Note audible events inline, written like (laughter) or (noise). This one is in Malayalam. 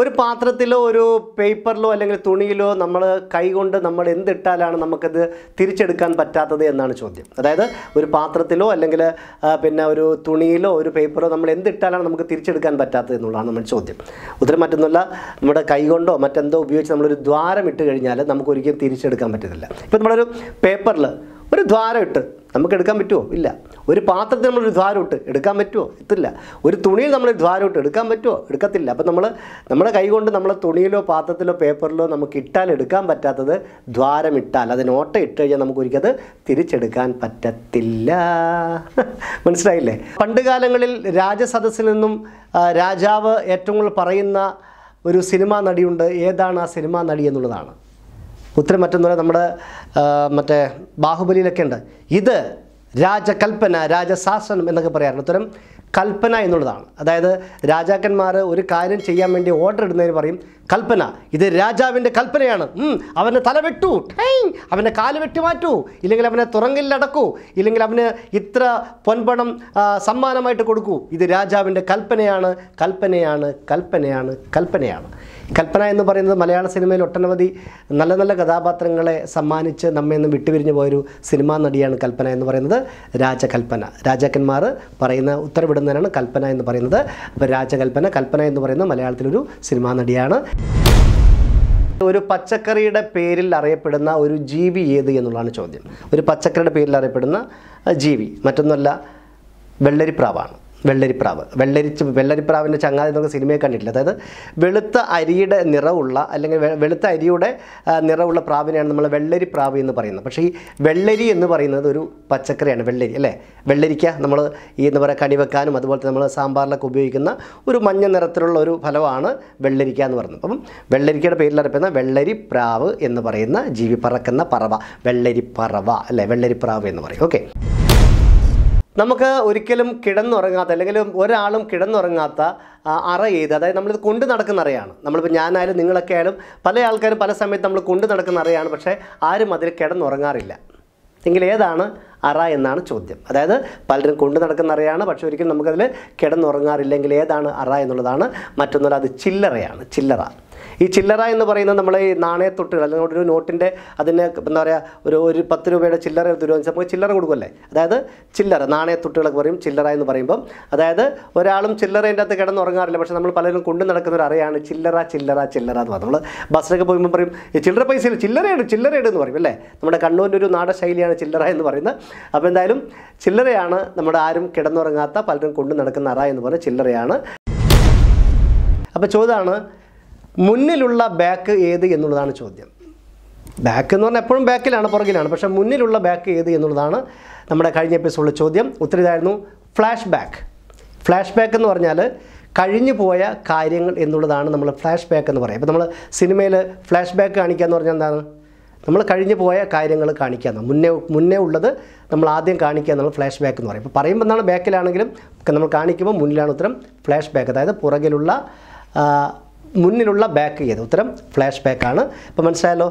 ഒരു പാത്രത്തിലോ ഒരു പേപ്പറിലോ അല്ലെങ്കിൽ തുണിയിലോ നമ്മൾ കൈകൊണ്ട് നമ്മൾ എന്തിട്ടാലാണ് നമുക്കത് തിരിച്ചെടുക്കാൻ പറ്റാത്തത് എന്നാണ് ചോദ്യം അതായത് ഒരു പാത്രത്തിലോ അല്ലെങ്കിൽ പിന്നെ ഒരു തുണിയിലോ ഒരു പേപ്പറോ നമ്മൾ എന്തിട്ടാലാണ് നമുക്ക് തിരിച്ചെടുക്കാൻ പറ്റാത്തത് എന്നുള്ളതാണ് നമ്മുടെ ചോദ്യം ഉത്തരം മറ്റൊന്നുമല്ല നമ്മുടെ കൈകൊണ്ടോ മറ്റെന്തോ ഉപയോഗിച്ച് നമ്മളൊരു ദ്വാരം ഇട്ട് കഴിഞ്ഞാൽ നമുക്ക് ഒരിക്കലും തിരിച്ചെടുക്കാൻ പറ്റത്തില്ല ഇപ്പം നമ്മളൊരു പേപ്പറിൽ ഒരു ദ്വാരം ഇട്ട് നമുക്ക് എടുക്കാൻ പറ്റുമോ ഇല്ല ഒരു പാത്രത്തിൽ നമ്മളൊരു ദ്വാരോട്ട് എടുക്കാൻ പറ്റുമോ എത്തില്ല ഒരു തുണിയിൽ നമ്മൾ ദ്വാരോട്ട് എടുക്കാൻ പറ്റുമോ എടുക്കത്തില്ല അപ്പം നമ്മൾ നമ്മുടെ കൈകൊണ്ട് നമ്മൾ തുണിയിലോ പാത്രത്തിലോ പേപ്പറിലോ നമുക്ക് ഇട്ടാൽ എടുക്കാൻ പറ്റാത്തത് ദ്വാരം ഇട്ടാൽ അതിന് ഓട്ട ഇട്ട് കഴിഞ്ഞാൽ നമുക്ക് തിരിച്ചെടുക്കാൻ പറ്റത്തില്ല (laughs) മനസ്സിലായില്ലേ പണ്ട് കാലങ്ങളിൽ രാജസദസ്സിൽ നിന്നും രാജാവ് ഏറ്റവും കൂടുതൽ പറയുന്ന ഒരു സിനിമാ നടിയുണ്ട് ഏതാണ് ആ സിനിമാ നടി എന്നുള്ളതാണ് ഉത്തരം മറ്റൊന്നുമല്ല നമ്മുടെ മറ്റേ ബാഹുബലിയിലൊക്കെ ഉണ്ട് ഇത് രാജകൽപ്പന രാജശാസനം എന്നൊക്കെ പറയാറുണ്ട് ഉത്തരം കൽപ്പന എന്നുള്ളതാണ് അതായത് രാജാക്കന്മാർ ഒരു കാര്യം ചെയ്യാൻ വേണ്ടി ഓർഡർ ഇടുന്നതിന് പറയും കൽപ്പന ഇത് രാജാവിൻ്റെ കൽപ്പനയാണ് അവനെ തല വെട്ടു അവനെ കാല് വെട്ടി മാറ്റൂ ഇല്ലെങ്കിൽ അവനെ തുറങ്കലിലടക്കൂ ഇല്ലെങ്കിൽ അവന് ഇത്ര പൊൻപണം സമ്മാനമായിട്ട് കൊടുക്കൂ ഇത് രാജാവിൻ്റെ കൽപ്പനയാണ് കൽപ്പനയാണ് കൽപ്പനയാണ് കൽപ്പനയാണ് കൽപ്പന എന്ന് പറയുന്നത് മലയാള സിനിമയിൽ ഒട്ടനവധി നല്ല നല്ല കഥാപാത്രങ്ങളെ സമ്മാനിച്ച് നമ്മെ നിന്ന് വിട്ടുപിരിഞ്ഞു പോയൊരു സിനിമാ നടിയാണ് കൽപ്പന എന്ന് പറയുന്നത് രാജകൽപ്പന രാജാക്കന്മാർ പറയുന്ന ഉത്തരവിടുന്നതിനാണ് കൽപ്പന എന്ന് പറയുന്നത് അപ്പോൾ രാജകൽപ്പന കൽപ്പന എന്ന് പറയുന്ന മലയാളത്തിലൊരു സിനിമാ നടിയാണ് ഒരു പച്ചക്കറിയുടെ പേരിൽ അറിയപ്പെടുന്ന ഒരു ജീവി ഏത് എന്നുള്ളതാണ് ചോദ്യം ഒരു പച്ചക്കറിയുടെ പേരിൽ അറിയപ്പെടുന്ന ജീവി മറ്റൊന്നല്ല വെള്ളരിപ്രാവാണ് വെള്ളരിപ്രാവ് വെള്ളരി വെള്ളരിപ്രാവിൻ്റെ ചങ്ങാതി എന്നൊക്കെ സിനിമയെ കണ്ടിട്ടില്ല അതായത് വെളുത്ത അരിയുടെ നിറമുള്ള അല്ലെങ്കിൽ വെളുത്ത അരിയുടെ നിറമുള്ള പ്രാവിനെയാണ് നമ്മൾ വെള്ളരിപ്രാവ് എന്ന് പറയുന്നത് പക്ഷേ ഈ വെള്ളരി എന്ന് പറയുന്നത് ഒരു പച്ചക്കറിയാണ് വെള്ളരി അല്ലേ വെള്ളരിക്ക നമ്മൾ ഈ എന്താ പറയുക കണി വെക്കാനും അതുപോലെ നമ്മൾ സാമ്പാറിലൊക്കെ ഉപയോഗിക്കുന്ന ഒരു മഞ്ഞ നിറത്തിലുള്ള ഒരു ഫലമാണ് വെള്ളരിക്ക എന്ന് പറയുന്നത് അപ്പം വെള്ളരിക്കയുടെ പേരിൽ അറിയപ്പെടുന്ന വെള്ളരിപ്രാവ് എന്ന് പറയുന്ന ജീവി പറക്കുന്ന പറവ വെള്ളരി പറവ അല്ലേ വെള്ളരിപ്രാവ് എന്ന് പറയും ഓക്കെ നമുക്ക് ഒരിക്കലും കിടന്നുറങ്ങാത്ത അല്ലെങ്കിൽ ഒരാളും കിടന്നുറങ്ങാത്ത അറ ചെയ്ത് അതായത് നമ്മളിത് കൊണ്ട് നടക്കുന്ന അറയാണ് നമ്മളിപ്പോൾ ഞാനായാലും നിങ്ങളൊക്കെ ആയാലും പല ആൾക്കാരും പല സമയത്ത് നമ്മൾ കൊണ്ട് നടക്കുന്ന അറയാണ് പക്ഷേ ആരും അതിൽ കിടന്നുറങ്ങാറില്ല എങ്കിൽ ഏതാണ് അറ എന്നാണ് ചോദ്യം അതായത് പലരും കൊണ്ടു നടക്കുന്ന അറയാണ് പക്ഷേ ഒരിക്കലും നമുക്കതിൽ കിടന്നുറങ്ങാറില്ലെങ്കിൽ ഏതാണ് അറ എന്നുള്ളതാണ് മറ്റൊന്നുമല്ല അത് ചില്ലറയാണ് ചില്ലറ ഈ ചില്ലറ എന്ന് പറയുന്നത് നമ്മൾ ഈ നാണയത്തൊട്ടുകൾ അല്ലെങ്കിൽ ഒരു നോട്ടിൻ്റെ അതിന് എന്താ പറയുക ഒരു ഒരു പത്ത് രൂപയുടെ ചില്ലറ ദുരവചനം നമുക്ക് ചില്ലറ കൊടുക്കുമല്ലേ അതായത് ചില്ലറ നാണയത്തൊട്ടുകളൊക്കെ പറയും ചില്ലറ എന്ന് പറയുമ്പം അതായത് ഒരാളും ചില്ലറേൻ്റെ അകത്ത് കിടന്നുറങ്ങാറില്ല പക്ഷേ നമ്മൾ പലരും കൊണ്ടു നടക്കുന്നൊരു ഒരു അറിയാണ് ചില്ലറ ചില്ലറ ചില്ലറ എന്ന് പറഞ്ഞാൽ നമ്മൾ ബസ്സിലൊക്കെ പോകുമ്പോൾ പറയും ഈ ചില്ലറ പൈസ ചില്ലറയാണ് ചില്ലറയുടെ എന്ന് പറയും അല്ലേ നമ്മുടെ കണ്ണൂരിൻ്റെ ഒരു നാട ശൈലിയാണ് ചില്ലറ എന്ന് പറയുന്നത് അപ്പോൾ എന്തായാലും ചില്ലറയാണ് നമ്മുടെ ആരും കിടന്നുറങ്ങാത്ത പലരും കൊണ്ടു നടക്കുന്ന അറ എന്ന് പറയുന്നത് ചില്ലറയാണ് അപ്പോൾ ചോദ്യമാണ് മുന്നിലുള്ള ബാക്ക് ഏത് എന്നുള്ളതാണ് ചോദ്യം ബാക്ക് എന്ന് പറഞ്ഞാൽ എപ്പോഴും ബാക്കിലാണ് പുറകിലാണ് പക്ഷേ മുന്നിലുള്ള ബാക്ക് ഏത് എന്നുള്ളതാണ് നമ്മുടെ കഴിഞ്ഞ എപ്പിസോഡിലെ ചോദ്യം ഉത്തരം ഇതായിരുന്നു ഫ്ലാഷ് ബാക്ക് ഫ്ലാഷ് ബാക്ക് എന്ന് പറഞ്ഞാൽ കഴിഞ്ഞു പോയ കാര്യങ്ങൾ എന്നുള്ളതാണ് നമ്മൾ ഫ്ലാഷ് ബാക്ക് എന്ന് പറയുക ഇപ്പോൾ നമ്മൾ സിനിമയിൽ ഫ്ലാഷ് ബാക്ക് കാണിക്കുക എന്ന് പറഞ്ഞാൽ എന്താണ് നമ്മൾ കഴിഞ്ഞു പോയ കാര്യങ്ങൾ കാണിക്കുക എന്നാണ് മുന്നേ മുന്നേ ഉള്ളത് നമ്മൾ ആദ്യം കാണിക്കുക എന്നുള്ള ഫ്ലാഷ് ബാക്ക് എന്ന് പറയും ഇപ്പോൾ പറയുമ്പോൾ എന്താണ് ബാക്കിലാണെങ്കിലും നമ്മൾ കാണിക്കുമ്പോൾ മുന്നിലാണ് ഉത്തരം ഫ്ലാഷ് ബാക്ക് അതായത് പുറകിലുള്ള മുന്നിലുള്ള ബാക്ക് ചെയ്ത് ഉത്തരം ഫ്ലാഷ് ബാക്കാണ് ഇപ്പം മനസ്സിലായല്ലോ